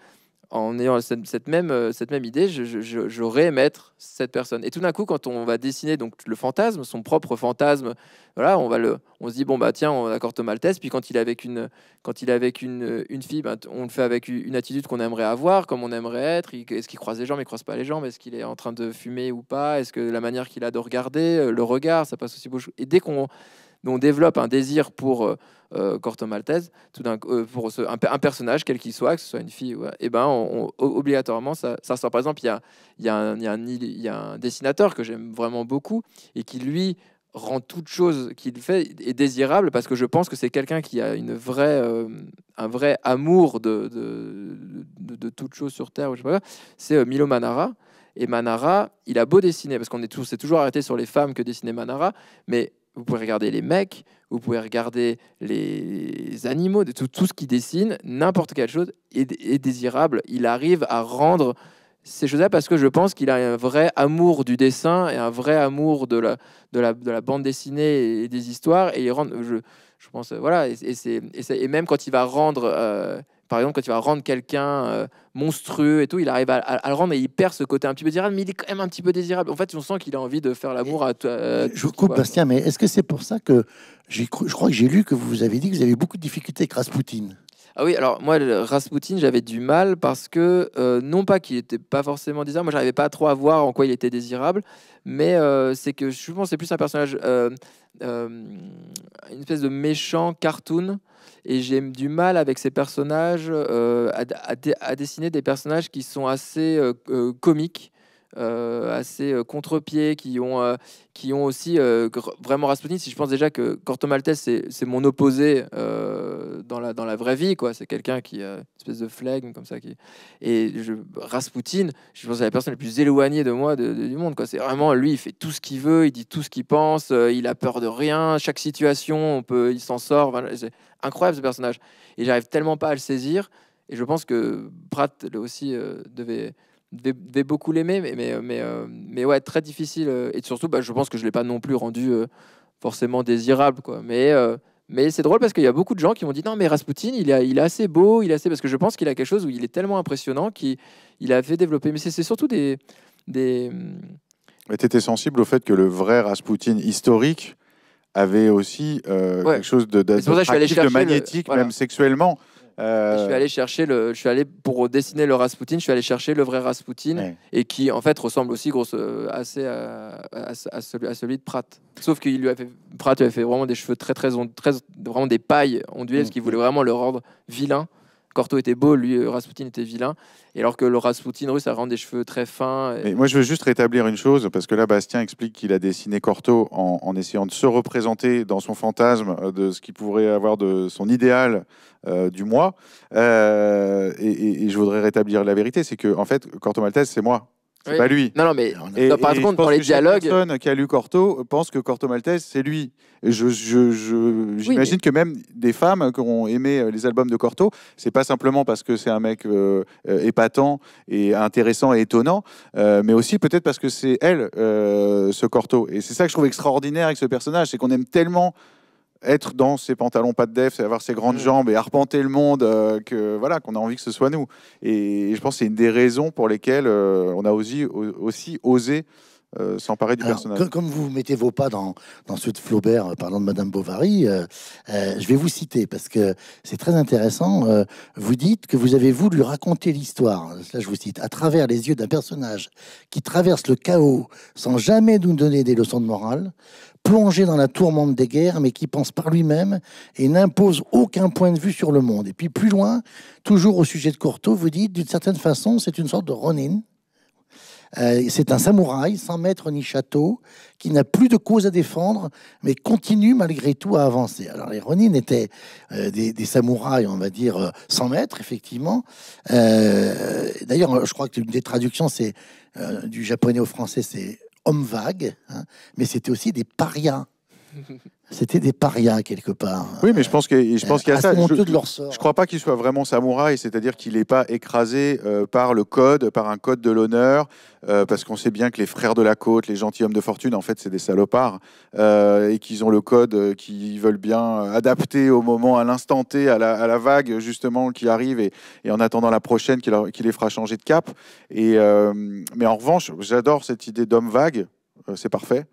en ayant cette, même, euh, cette même idée, je, réémettre cette personne. Et tout d'un coup, quand on va dessiner donc le fantasme, son propre fantasme, voilà, on va le, on se dit bon bah tiens, on accorde mal Maltese. Puis quand il est avec une, quand il avec une, une fille, bah, on le fait avec une attitude qu'on aimerait avoir, comme on aimerait être. Est-ce qu'il croise les jambes, il croise pas les jambes Est-ce qu'il est en train de fumer ou pas Est-ce que la manière qu'il a de regarder, euh, le regard, ça passe aussi beaucoup. Et dès qu'on on développe un désir pour euh, euh, Corto Maltese, tout d'un euh, pour un, personnage, quel qu'il soit, que ce soit une fille, et eh ben obligatoirement ça, ça Par exemple, il y a, un, dessinateur que j'aime vraiment beaucoup et qui lui rend toute chose qu'il fait est désirable parce que je pense que c'est quelqu'un qui a une vraie, un vrai amour de de, toute chose sur Terre. C'est Milo Manara. Et Manara, il a beau dessiner, parce qu'on est, tous, c'est toujours arrêté sur les femmes que dessinait Manara, mais vous pouvez regarder les mecs, vous pouvez regarder les animaux, tout, tout ce qui dessine, n'importe quelle chose est, désirable. Il arrive à rendre ces choses-là parce que je pense qu'il a un vrai amour du dessin et un vrai amour de la, de de la bande dessinée et des histoires. Et il rend, je, je pense, voilà, et, même quand il va rendre. Euh, par exemple, quand tu vas rendre quelqu'un euh, monstrueux et tout, il arrive à, le rendre et il perd ce côté un petit peu désirable, mais il est quand même un petit peu désirable. En fait, on sent qu'il a envie de faire l'amour à toi. Euh, je vous coupe, Bastien, mais est-ce que c'est pour ça que je crois que j'ai lu que vous avez dit que vous avez beaucoup de difficultés avec Rasputin ah oui, alors moi, Rasputin, j'avais du mal parce que, euh, non pas qu'il n'était pas forcément désirable, moi, j'arrivais pas trop à voir en quoi il était désirable, mais euh, c'est que je pense que c'est plus un personnage, euh, une espèce de méchant cartoon, et j'ai du mal avec ces personnages à, dessiner des personnages qui sont assez comiques euh, assez euh, contre pieds qui ont, euh, qui ont aussi vraiment Rasputin. Si je pense déjà que Corto Maltese, c'est mon opposé dans, la, dans la vraie vie, quoi. C'est quelqu'un qui a une espèce de flegme comme ça. Qui... Et je, Rasputin, je pense à la personne la plus éloignée de moi du monde, quoi. C'est vraiment lui, il fait tout ce qu'il veut, il dit tout ce qu'il pense, il a peur de rien, chaque situation, on peut, il s'en sort. c'est incroyable ce personnage. Et j'arrive tellement pas à le saisir. Et je pense que Pratt aussi devait beaucoup l'aimer, mais, mais, euh, mais, euh, mais, ouais, très difficile. Euh, et surtout, bah, je pense que je ne l'ai pas non plus rendu forcément désirable. Quoi. Mais, mais c'est drôle parce qu'il y a beaucoup de gens qui m'ont dit non, mais Rasputin, il, il est assez beau, il est assez... parce que je pense qu'il a quelque chose où il est tellement impressionnant qu'il a fait développer. Mais c'est surtout des. des... tu étais sensible au fait que le vrai Rasputin historique avait aussi quelque chose de, magnétique, même sexuellement. Euh, je suis allé chercher le, je suis allé pour dessiner le Rasputin, je suis allé chercher le vrai Rasputin et qui en fait ressemble aussi grosse, euh, assez euh, à, celui, de Pratt. Sauf qu'il lui a fait, Pratt lui avait fait vraiment des cheveux très très, très, vraiment des pailles onduées mmh. parce qu'il voulait vraiment le rendre vilain. Corto était beau, lui, euh, Rasputin était vilain. Et alors que le Rasputin russe a vraiment des cheveux très fins. Et... moi, je veux juste rétablir une chose, parce que là, Bastien explique qu'il a dessiné Corto en, essayant de se représenter dans son fantasme de ce qu'il pourrait avoir de son idéal euh, du moi. Euh, et, je voudrais rétablir la vérité, c'est que, en fait, Corto Maltese, c'est moi. C'est pas lui. Non, non, mais et, non, par et dans les dialogues. personne qui a lu Corto pense que Corto Maltese, c'est lui. J'imagine je, je, que même des femmes qui ont aimé euh, les albums de Corto, c'est pas simplement parce que c'est un mec euh, euh, épatant et intéressant et étonnant, mais aussi peut-être parce que c'est elle, ce Corto. Et c'est ça que je trouve extraordinaire avec ce personnage, c'est qu'on aime tellement être dans ses pantalons pas de def, avoir ses grandes mm. jambes et arpenter le monde, euh, que voilà, qu'on a envie que ce soit nous. Et, je pense que c'est une des raisons pour lesquelles euh, on a aussi, aussi osé euh, s'emparer du personnage. Comme, vous mettez vos pas dans, dans ceux de Flaubert, parlant de Madame Bovary, je vais vous citer parce que c'est très intéressant. vous dites que vous avez voulu raconter l'histoire, hein, là je vous cite, à travers les yeux d'un personnage qui traverse le chaos sans jamais nous donner des leçons de morale plongé dans la tourmente des guerres, mais qui pense par lui-même et n'impose aucun point de vue sur le monde. Et puis plus loin, toujours au sujet de Cortot, vous dites, d'une certaine façon, c'est une sorte de Ronin. Euh, c'est un samouraï sans maître ni château qui n'a plus de cause à défendre, mais continue malgré tout à avancer. Alors les Ronin étaient euh, des, samouraïs, on va dire, euh, sans maître, effectivement. D'ailleurs, je crois que l'une des traductions, c'est du japonais au français, c'est hommes vagues, hein, mais c'était aussi des parias. C'était des parias quelque part. Oui, mais je pense que je pense qu'il y a euh, ça. Je, de crois pas qu'il soit vraiment samouraï, c'est-à-dire qu'il n'est pas écrasé euh, par le code, par un code de l'honneur, euh, parce qu'on sait bien que les frères de la côte, les gentilshommes de fortune, en fait, c'est des salopards et qu'ils ont le code qu'ils veulent bien adapter au moment, à l'instant T, à la, vague justement qui arrive et, en attendant la prochaine qui, les fera changer de cap. Et mais en revanche, j'adore cette idée d'homme vague euh, c'est parfait.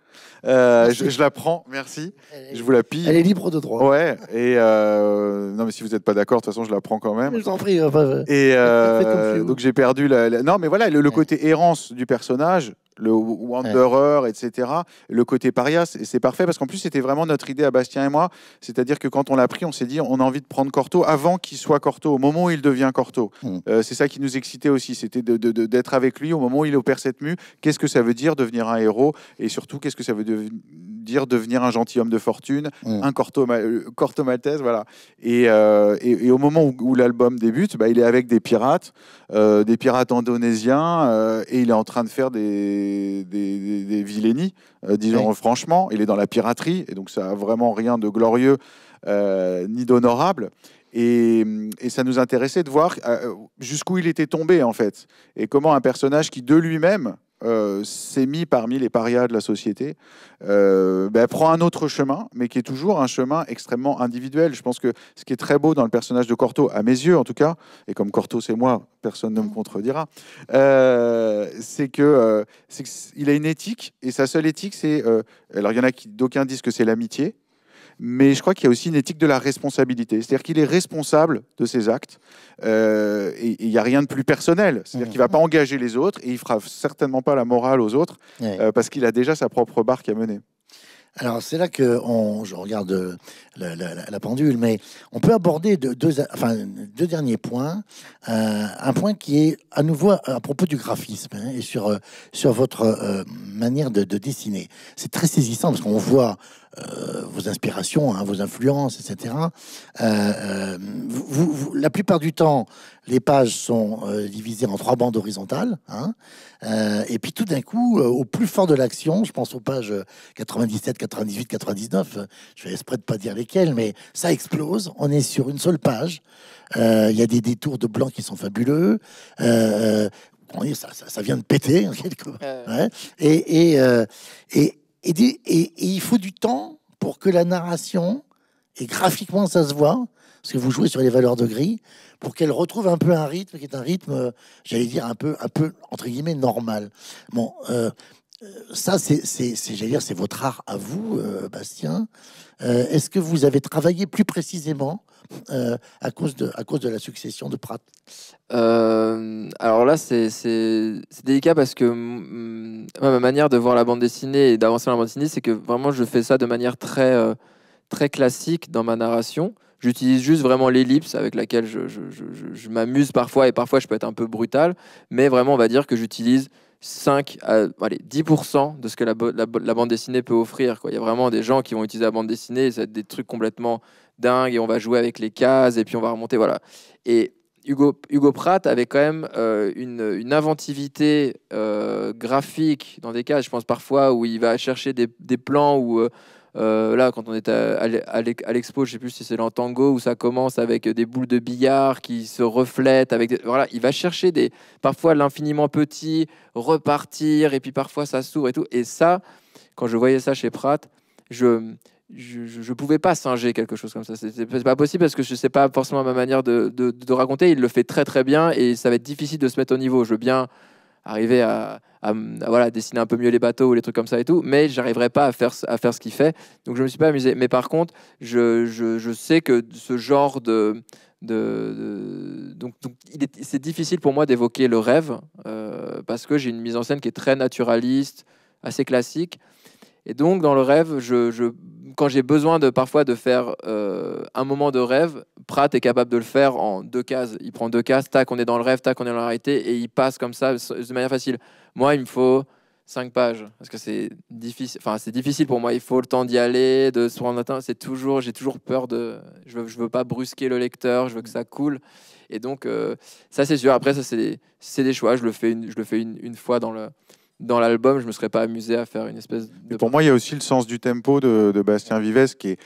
Euh, je, la prends, merci. je vous la pille. Elle est libre de droit. Ouais. Et euh, non, mais si vous n'êtes pas d'accord, de toute façon, je la prends quand même. Je t'en prie. et donc j'ai perdu la, Non, mais voilà, le côté errance du personnage le Wanderer, etc. Le côté parias et c'est parfait parce qu'en plus, c'était vraiment notre idée à Bastien et moi. C'est-à-dire que quand on l'a pris, on s'est dit, on a envie de prendre Corto avant qu'il soit Corto, au moment où il devient Corto. Hmm. Euh, c'est ça qui nous excitait aussi, c'était d'être avec lui au moment où il opère cette mue. Qu'est-ce que ça veut dire devenir un héros Et surtout, qu'est-ce que ça veut dire devenir un gentilhomme de fortune, hmm. un Corto, euh, Corto Maltese, voilà. Et, euh, au moment où, l'album débute, bah, il est avec des pirates, des pirates indonésiens, et il est en train de faire des des, des, vilainies, euh, disons franchement. Il est dans la piraterie, et donc ça a vraiment rien de glorieux euh, ni d'honorable. Et, et, ça nous intéressait de voir euh, jusqu'où il était tombé, en fait, et comment un personnage qui, de lui-même, euh, s'est mis parmi les parias de la société, euh, ben, prend un autre chemin, mais qui est toujours un chemin extrêmement individuel. Je pense que ce qui est très beau dans le personnage de Corto, à mes yeux en tout cas, et comme Corto c'est moi, personne ne me mm. contredira, euh, c'est que c'est qu'il a une éthique, et sa seule éthique, c'est... alors il y en a qui d'aucuns disent que c'est l'amitié, mais je crois qu'il y a aussi une éthique de la responsabilité. C'est-à-dire qu'il est responsable de ses actes euh, et il n'y a rien de plus personnel. C'est-à-dire qu'il ne va pas engager les autres et il ne fera certainement pas la morale aux autres euh, parce qu'il a déjà sa propre barque à mener. Alors c'est là que on, je regarde euh, la, pendule, mais on peut aborder deux, deux, deux derniers points. un point qui est à nouveau à, propos du graphisme hein, et sur, sur votre manière de, de dessiner. C'est très saisissant parce qu'on voit euh, vos inspirations, hein, vos influences, etc. Euh, euh, vous, la plupart du temps, les pages sont divisées en trois bandes horizontales. Hein. et puis tout d'un coup, au plus fort de l'action, je pense aux pages 97, 98, 99, je fais esprit de ne pas dire lesquelles, mais ça explose. On est sur une seule page. Il y a des détours de blanc qui sont fabuleux. Ça, ça, ça, vient de péter, en quelque... ouais. Hein. Et, et, et, et, il faut du temps pour que la narration, et graphiquement ça se voit, parce que vous jouez sur les valeurs de gris, pour qu'elle retrouve un peu un rythme qui est un rythme, euh, j'allais dire, un peu, un peu, entre guillemets, normal. Bon, euh, ça, c'est, j'allais dire, c'est votre art à vous, euh, Bastien. Euh, est-ce que vous avez travaillé plus précisément euh, à, cause de, à cause de la succession de Pratt Alors là, c'est délicat parce que mm, ma manière de voir la bande dessinée et d'avancer dans la bande dessinée, c'est que vraiment je fais ça de manière très, très classique dans ma narration. J'utilise juste vraiment l'ellipse avec laquelle je m'amuse parfois et parfois je peux être un peu brutal, mais vraiment on va dire que j'utilise 5 à allez, 10% de ce que la, bande dessinée peut offrir. Quoi. Il y a vraiment des gens qui vont utiliser la bande dessinée, ça va des trucs complètement dingues, et on va jouer avec les cases, et puis on va remonter. Voilà. Et Hugo, Hugo Pratt avait quand même euh, une, inventivité euh, graphique dans des cases, je pense parfois, où il va chercher des, plans où... Euh, là, quand on est à, l'expo, je sais plus si c'est dans Tango où ça commence avec euh, des boules de billard qui se reflètent. Avec voilà, il va chercher des parfois l'infiniment petit, repartir et puis parfois ça s'ouvre et tout. Et ça, quand je voyais ça chez Pratt, je je ne pouvais pas singer quelque chose comme ça. C'est pas possible parce que je sais pas forcément ma manière de, de, de, raconter. Il le fait très très bien et ça va être difficile de se mettre au niveau. Je veux bien arriver à, voilà, dessiner un peu mieux les bateaux ou les trucs comme ça et tout, mais j'arriverai pas à faire, à faire ce qu'il fait. Donc je me suis pas amusé. Mais par contre, je, je, je sais que ce genre de... De, donc, c'est difficile pour moi d'évoquer le rêve euh, parce que j'ai une mise en scène qui est très naturaliste, assez classique. Et donc, dans le rêve, je quand j'ai besoin de parfois de faire euh, un moment de rêve, Pratt est capable de le faire en deux cases. Il prend deux cases, tac, on est dans le rêve, tac, on est dans la réalité, et il passe comme ça de manière facile. Moi, il me faut cinq pages parce que c'est difficile. Enfin, c'est difficile pour moi. Il faut le temps d'y aller, de se rendre atteint. C'est toujours, j'ai toujours peur de. Je veux, je veux pas brusquer le lecteur. Je veux que ça coule. Et donc, euh, ça c'est sûr. Après, ça c'est des, des choix. Je le fais je le fais une fois dans le dans l'album, je me serais pas amusé à faire une espèce de. pour moi, il y a aussi le sens du tempo de, Bastien Vives qui est.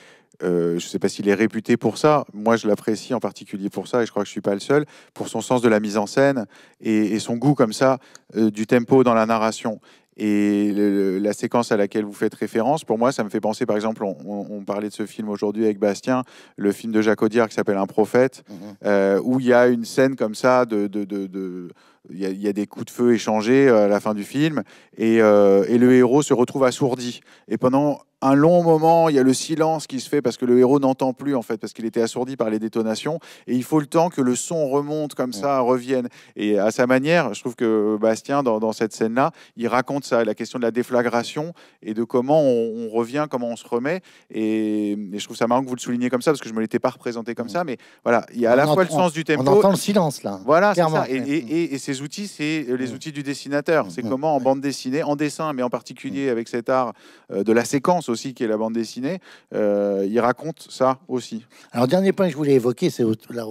Euh, je ne sais pas s'il est réputé pour ça. Moi, je l'apprécie en particulier pour ça, et je crois que je ne suis pas le seul, pour son sens de la mise en scène et, son goût comme ça euh, du tempo dans la narration. Et la séquence à laquelle vous faites référence, pour moi, ça me fait penser, par exemple, on, parlait de ce film aujourd'hui avec Bastien, le film de Jacques Audiard qui s'appelle Un prophète, mhm. euh, où il y a une scène comme ça de, de, de il y, a des coups de feu échangés euh, à la fin du film, et, euh, et, le héros se retrouve assourdi. Et pendant un long moment, il y a le silence qui se fait parce que le héros n'entend plus, en fait, parce qu'il était assourdi par les détonations, et il faut le temps que le son remonte comme ça, revienne. Et à sa manière, je trouve que Bastien, dans, cette scène-là, il raconte ça, la question de la déflagration et de comment on, revient, comment on se remet. Et, je trouve ça marrant que vous le souligniez comme ça, parce que je ne me l'étais pas représenté comme ça, mais voilà, il y a à la fois le sens du tempo. On entend le silence, là. Voilà, ça. et, et, et les outils, c'est euh, les outils du dessinateur. C'est comment en bande dessinée, en dessin, mais en particulier avec cet art euh, de la séquence aussi, qui est la bande dessinée, euh, il raconte ça aussi. Alors, dernier point que je voulais évoquer, c'est la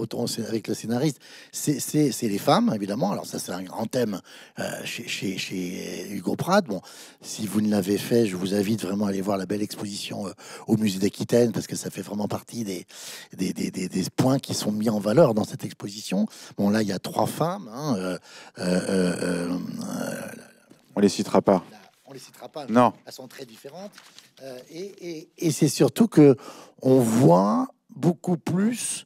avec le scénariste, c'est les femmes, évidemment. Alors, ça, c'est un grand thème chez, Hugo Pratt. Bon, si vous ne l'avez fait, je vous invite vraiment à aller voir la belle exposition au musée d'Aquitaine, parce que ça fait vraiment partie des des, points qui sont mis en valeur dans cette exposition. Bon, là, il y a trois femmes. Hein, euh, euh, euh, on les citera pas. on les citera pas. Non. Elles sont très différentes. et, c'est surtout que on voit beaucoup plus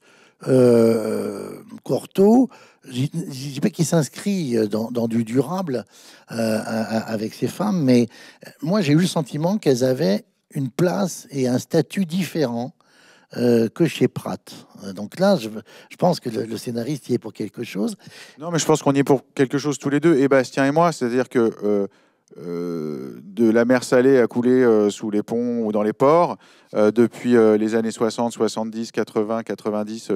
Corto, je ne dis pas qu'il s'inscrit dans, du durable avec ces femmes, mais moi j'ai eu le sentiment qu'elles avaient une place et un statut différent euh, que chez Pratt. Euh, donc là, je, pense que le, scénariste y est pour quelque chose. Non, mais je pense qu'on y est pour quelque chose tous les deux, et Bastien et moi. C'est-à-dire que euh, de la mer salée a coulé sous les ponts ou dans les ports depuis les années 60, 70, 80, 90,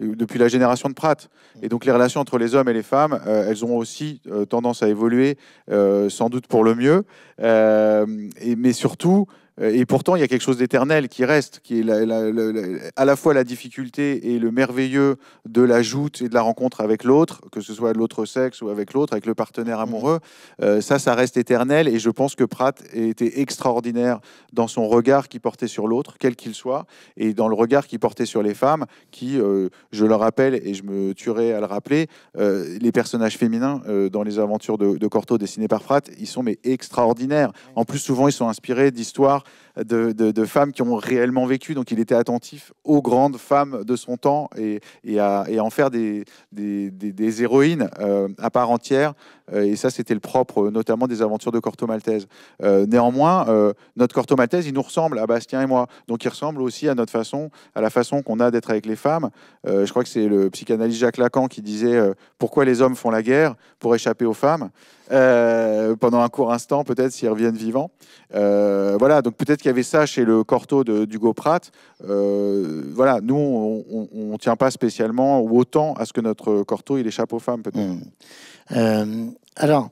depuis la génération de Pratt. Et donc les relations entre les hommes et les femmes, elles ont aussi tendance à évoluer, sans doute pour le mieux. Et, mais surtout, euh, et pourtant, il y a quelque chose d'éternel qui reste, qui est à la fois la difficulté et le merveilleux de la joute et de la rencontre avec l'autre, que ce soit l'autre sexe ou avec l'autre, avec le partenaire amoureux. Mmh. Euh, ça, ça reste éternel. Et je pense que Pratt était extraordinaire dans son regard qui portait sur l'autre, quel qu'il soit, et dans le regard qui portait sur les femmes, qui, euh, je le rappelle, et je me tuerai à le rappeler, les personnages féminins dans les aventures de, de Corto dessinées par Pratt, ils sont mais extraordinaires. En plus, souvent, ils sont inspirés d'histoires de, femmes qui ont réellement vécu. Donc il était attentif aux grandes femmes de son temps et, à, en faire des, héroïnes euh, à part entière. Euh, et ça, c'était le propre, notamment des aventures de Corto Maltese. Euh, néanmoins, notre Corto Maltese, il nous ressemble à Bastien et moi. Donc il ressemble aussi à notre façon, à la façon qu'on a d'être avec les femmes. je crois que c'est le psychanalyste Jacques Lacan qui disait pourquoi les hommes font la guerre pour échapper aux femmes. Euh, pendant un court instant, peut-être s'ils reviennent vivants. Euh, voilà, donc peut-être qu'il y avait ça chez le Corto d'Hugo Pratt. Euh, voilà, nous, on ne tient pas spécialement ou autant à ce que notre Corto il échappe aux femmes, peut-être. Hmm. alors.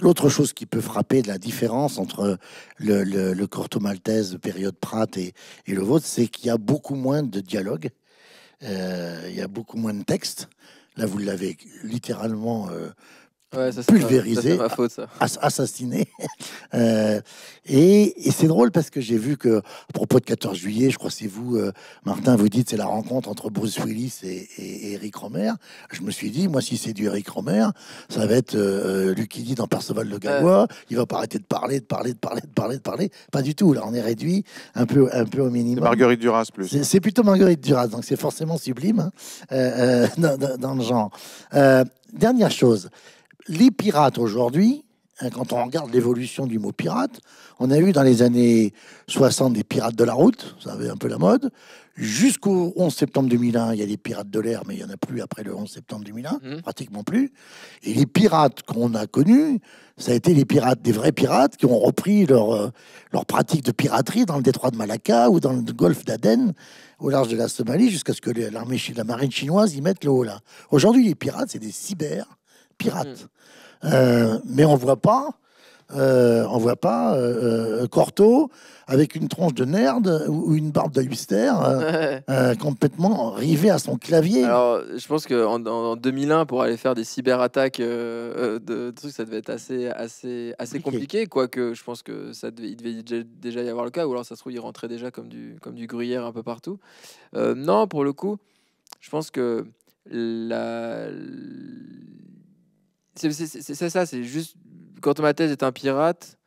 l'autre chose qui peut frapper de la différence entre le, Corto maltaise période Pratt et, le vôtre, c'est qu'il y a beaucoup moins de dialogue, il y a beaucoup moins de textes. Là, vous l'avez littéralement Ouais, ça, pulvérisé, assassiné. et, c'est drôle parce que j'ai vu que, à propos de 14 juillet, je crois c'est vous, euh, Martin, vous dites c'est la rencontre entre Bruce Willis et, Eric Romer. Je me suis dit, moi, si c'est du Eric Romer, ça va être lui qui dit dans Perceval de Galois. Il va pas arrêter de parler, de parler, de parler, de parler, de parler. Pas du tout. Là, on est réduit un peu, un peu au minimum. Marguerite Duras plus. C'est plutôt Marguerite Duras, donc c'est forcément sublime hein, euh, euh, dans, dans, le genre. dernière chose les pirates aujourd'hui, hein, quand on regarde l'évolution du mot pirate, on a eu dans les années 60 des pirates de la route, ça avait un peu la mode. Jusqu'au 11 septembre 2001, il y a des pirates de l'air, mais il n'y en a plus après le 11 septembre 2001, mhm. pratiquement plus. Et les pirates qu'on a connus, ça a été les pirates, des vrais pirates, qui ont repris leur, euh, leur pratique de piraterie dans le détroit de Malacca ou dans le golfe d'Aden, au large de la Somalie, jusqu'à ce que l'armée, la marine chinoise y mette le haut là. Aujourd'hui, les pirates, c'est des cyber pirate. Mm. Euh, mais on voit pas, euh, on voit pas euh, Corto avec une tronche de nerd ou, une barbe de complètement rivé à son clavier. Alors, je pense qu'en en, 2001, pour aller faire des cyberattaques, de, de ça devait être assez, assez, assez compliqué. Quoique, je pense que ça devait, devait déjà y avoir le cas, ou alors ça se trouve, il rentrait déjà comme du, comme du gruyère un peu partout. non, pour le coup, je pense que la c'est ça, c'est juste quand ma thèse est un pirate.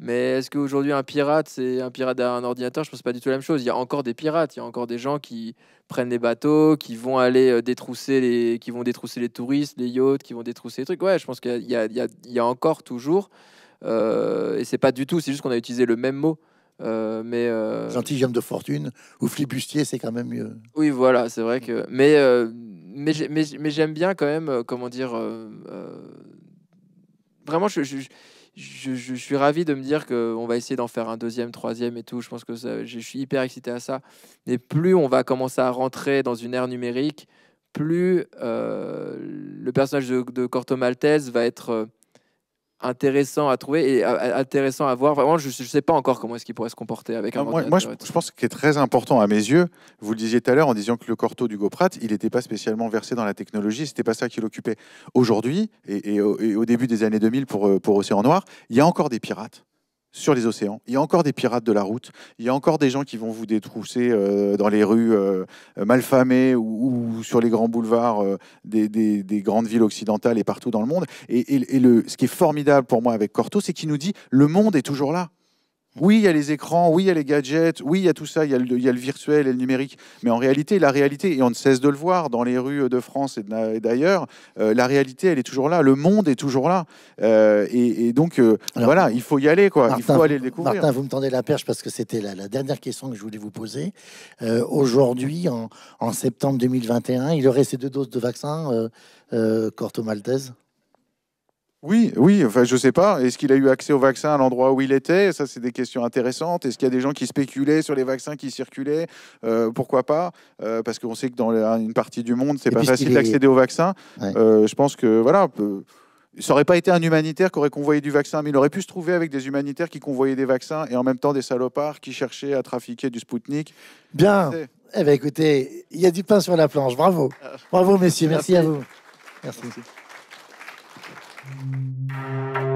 Mais est-ce qu'aujourd'hui un pirate, c'est un pirate à un ordinateur Je pense pas du tout la même chose. Il y a encore des pirates, il y a encore des gens qui prennent des bateaux, qui vont aller euh, détrousser les, qui vont détrousser les touristes, les yachts, qui vont détrousser les trucs. Ouais, je pense qu'il y, a encore toujours. Euh, et c'est pas du tout, c'est juste qu'on a utilisé le même mot. Gentil, euh, mais euh... de fortune ou flibustier, c'est quand même mieux. Oui, voilà, c'est vrai que. Mais euh, mais, mais, j'aime bien quand même, euh, comment dire. Vraiment, je, je, je, je, suis ravi de me dire qu'on va essayer d'en faire un deuxième, troisième et tout. Je pense que je suis hyper excité à ça. Et plus on va commencer à rentrer dans une ère numérique, plus le personnage de, de Corto Maltese va être intéressant à trouver et euh, euh, intéressant à voir. Vraiment, je ne sais pas encore comment est-ce qu'il pourrait se comporter avec un. Ah, moi, moi je, pense qu'il est très important à mes yeux. Vous le disiez tout à l'heure en disant que le corto du Goprat, il n'était pas spécialement versé dans la technologie. C'était pas ça qui l'occupait. Aujourd'hui et, au début des années 2000 pour euh, pour Océan Noir, il y a encore des pirates sur les océans. Il y a encore des pirates de la route. Il y a encore des gens qui vont vous détrousser euh, dans les rues euh, malfamées ou, sur les grands boulevards euh, des, grandes villes occidentales et partout dans le monde. Et, ce qui est formidable pour moi avec Corto, c'est qu'il nous dit le monde est toujours là. Oui, il y a les écrans, oui, il y a les gadgets, oui, il y a tout ça, il y a, le, virtuel et le numérique. Mais en réalité, la réalité, et on ne cesse de le voir dans les rues de France et d'ailleurs, euh, la réalité, elle est toujours là. Le monde est toujours là. Euh, et, donc, euh, voilà, il faut y aller, quoi. il faut aller le découvrir. Martin, vous me tendez la perche parce que c'était la, dernière question que je voulais vous poser. Aujourd'hui, en, septembre 2021, il aurait ces deux doses de vaccin, Corto Maltese oui, oui, enfin, je sais pas. Est-ce qu'il a eu accès au vaccin à l'endroit où il était Ça, c'est des questions intéressantes. Est-ce qu'il y a des gens qui spéculaient sur les vaccins qui circulaient euh, Pourquoi pas euh, Parce qu'on sait que dans une partie du monde, c'est pas facile d'accéder au vaccin. Euh, je pense que, voilà. Ça n'aurait pas été un humanitaire qui aurait convoyé du vaccin, mais il aurait pu se trouver avec des humanitaires qui convoyaient des vaccins et en même temps des salopards qui cherchaient à trafiquer du Spoutnik. Bien. Eh ben, écoutez, il y a du pain sur la planche. Bravo. Ah. Bravo, messieurs. Merci, à vous. Merci. Merci. Música